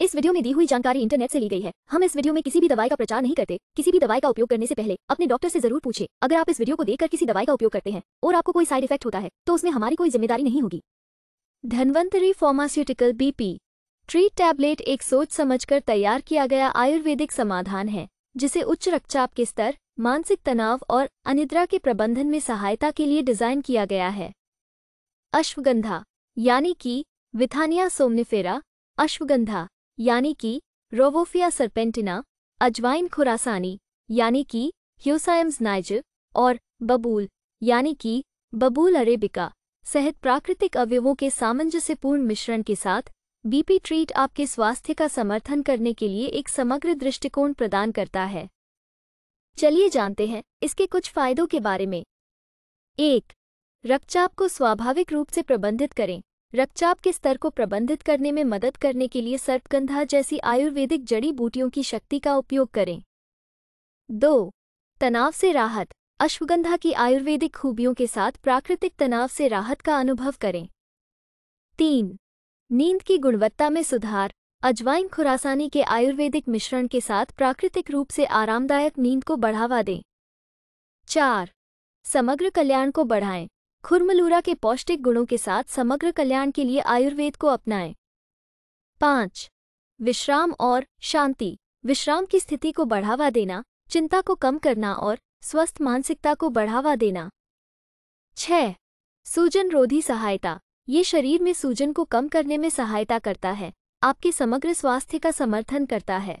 इस वीडियो में दी हुई जानकारी इंटरनेट से ली गई है हम इस वीडियो में किसी भी दवाई का प्रचार नहीं करते किसी भी दवाई का उपयोग करने से पहले अपने डॉक्टर से जरूर पूछे अगर आप इस वीडियो को देखकर किसी दवाई का उपयोग करते हैं और आपको कोई साइड इफेक्ट होता है तो उसमें हमारी कोई जिम्मेदारी नहीं होगी Dhanvantari pharmaceutical BP tree tablet एक सोच समझ तैयार किया गया आयुर्वेदिक समाधान है जिसे उच्च रक्तचाप के स्तर मानसिक तनाव और अनिद्रा के प्रबंधन में सहायता के लिए डिजाइन किया गया है अश्वगंधा यानी कि विथानिया सोमनिफेरा अश्वगंधा यानी कि रोवोफिया सरपेंटिना अजवाइन खुरासानी यानी कि ह्यूसाइम्स नाइज और बबूल यानी कि बबूल अरेबिका सहित प्राकृतिक अवयवों के सामंजस्यपूर्ण मिश्रण के साथ बीपी ट्रीट आपके स्वास्थ्य का समर्थन करने के लिए एक समग्र दृष्टिकोण प्रदान करता है चलिए जानते हैं इसके कुछ फायदों के बारे में एक रक्तचाप को स्वाभाविक रूप से प्रबंधित करें रक्तचाप के स्तर को प्रबंधित करने में मदद करने के लिए सर्पगंधा जैसी आयुर्वेदिक जड़ी बूटियों की शक्ति का उपयोग करें दो तनाव से राहत अश्वगंधा की आयुर्वेदिक खूबियों के साथ प्राकृतिक तनाव से राहत का अनुभव करें तीन नींद की गुणवत्ता में सुधार अजवाइन खुरासानी के आयुर्वेदिक मिश्रण के साथ प्राकृतिक रूप से आरामदायक नींद को बढ़ावा दें चार समग्र कल्याण को बढ़ाएं खुरमलूरा के पौष्टिक गुणों के साथ समग्र कल्याण के लिए आयुर्वेद को अपनाएं पाँच विश्राम और शांति विश्राम की स्थिति को बढ़ावा देना चिंता को कम करना और स्वस्थ मानसिकता को बढ़ावा देना छह सूजन रोधी सहायता ये शरीर में सूजन को कम करने में सहायता करता है आपके समग्र स्वास्थ्य का समर्थन करता है